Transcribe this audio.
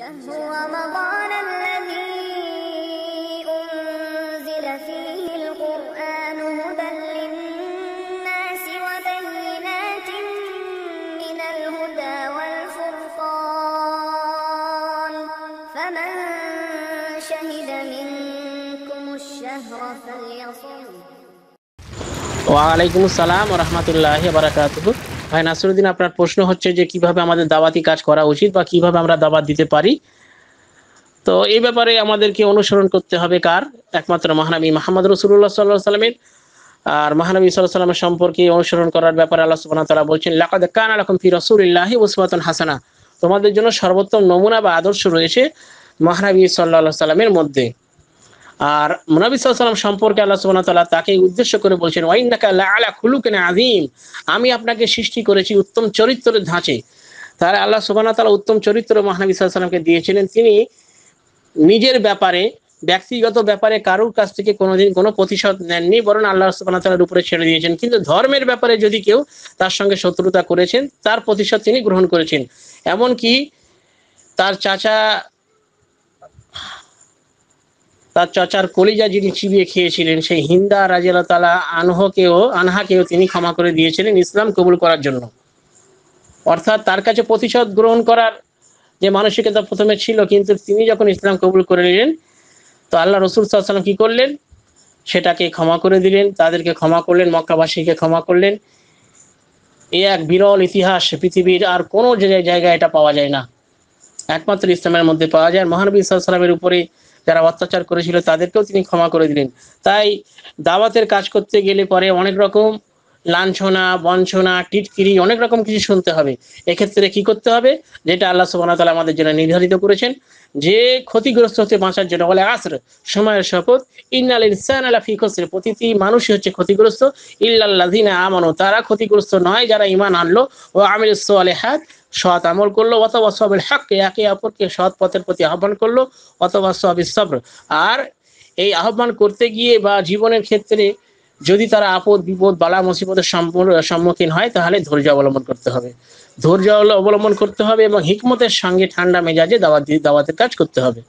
شهر رمضان الذي أنزل فيه القرآن هدى للناس وبينات من الهدى والفرقان فمن شهد منكم الشهر فليصم وعليكم السلام ورحمة الله وبركاته ভাই নাসিরুদ্দিন আপনার প্রশ্ন হচ্ছে যে কিভাবে আমাদের দাওয়াতি কাজ করা উচিত বা কিভাবে আমরা দাওয়াত দিতে পারি তো এই ব্যাপারে আমাদেরকে অনুসরণ করতে হবে কার একমাত্র মহানবী মাহমদ রসুল্লাহ সাল্লাহ সাল্লামের আর মহানবী সাল্লাহ সাল্লামের সম্পর্কে অনুসরণ করার ব্যাপারে আল্লাহ সুবাহ তারা বলছেন লাকাদ কান আলকম ফি রসুল্লাহি ওসমাতন হাসানা তোমাদের জন্য সর্বোত্তম নমুনা বা আদর্শ রয়েছে মহানবী সাল্লাহ সাল্লামের মধ্যে আর মুনাবি সম্পর্কে আল্লাহ সুবান তাল্লাহ তাকে উদ্দেশ্য করে বলছেন ওয়াইনাকা আলা খুলুকেন আজিম আমি আপনাকে সৃষ্টি করেছি উত্তম চরিত্রের ধাঁচে তাহলে আল্লাহ সুবান তাল্লাহ উত্তম চরিত্র মহানবী সাল্লামকে দিয়েছিলেন তিনি নিজের ব্যাপারে ব্যক্তিগত ব্যাপারে কারুর কাছ থেকে কোনোদিন কোনো প্রতিশোধ নেননি বরং আল্লাহ সুবাহতালার উপরে ছেড়ে দিয়েছেন কিন্তু ধর্মের ব্যাপারে যদি কেউ তার সঙ্গে শত্রুতা করেছেন তার প্রতিশোধ তিনি গ্রহণ করেছেন এমনকি তার চাচা তার চাচার কলিজা যিনি চিবিয়ে খেয়েছিলেন সেই হিন্দা রাজিয়াল তালা আনহকেও আনহাকেও তিনি ক্ষমা করে দিয়েছিলেন ইসলাম কবুল করার জন্য অর্থাৎ তার কাছে প্রতিশোধ গ্রহণ করার যে মানসিকতা প্রথমে ছিল কিন্তু তিনি যখন ইসলাম কবুল করে নিলেন তো আল্লাহ রসুল সাল্লাম কি করলেন সেটাকে ক্ষমা করে দিলেন তাদেরকে ক্ষমা করলেন মক্কাবাসীকে ক্ষমা করলেন এ এক বিরল ইতিহাস পৃথিবীর আর কোনো জায়গায় এটা পাওয়া যায় না একমাত্র ইসলামের মধ্যে পাওয়া যায় মহানবী সাল্লামের উপরে যারা অত্যাচার করেছিল তাদেরকেও তিনি ক্ষমা করে দিলেন তাই দাওয়াতের কাজ করতে গেলে পরে অনেক রকম লাঞ্ছনা বঞ্ছনা টিটকিরি অনেক রকম কিছু শুনতে হবে এক্ষেত্রে কি করতে হবে যেটা আল্লাহ সুবাহ তালা আমাদের জন্য নির্ধারিত করেছেন যে ক্ষতিগ্রস্ত হতে বাঁচার জন্য বলে আসর সময়ের শপথ ইন্নাল ইসান আলা ফিকসের প্রতিটি মানুষই হচ্ছে ক্ষতিগ্রস্ত ইল্লাল্লাহিনা আমানো তারা ক্ষতিগ্রস্ত নয় যারা ইমান আনলো ও আমির সোয়ালে হাত সৎ আমল করলো অথবা সবের হককে একে অপরকে সৎ পথের প্রতি আহ্বান করলো অথবা সবের সব্র আর এই আহ্বান করতে গিয়ে বা জীবনের ক্ষেত্রে যদি তারা আপদ বিপদ বালা মুসিবতের সম্মুখীন হয় তাহলে ধৈর্য অবলম্বন করতে হবে ধৈর্য অবলম্বন করতে হবে এবং হিকমতের সঙ্গে ঠান্ডা মেজাজে দাওয়াত দাওয়াতের কাজ করতে হবে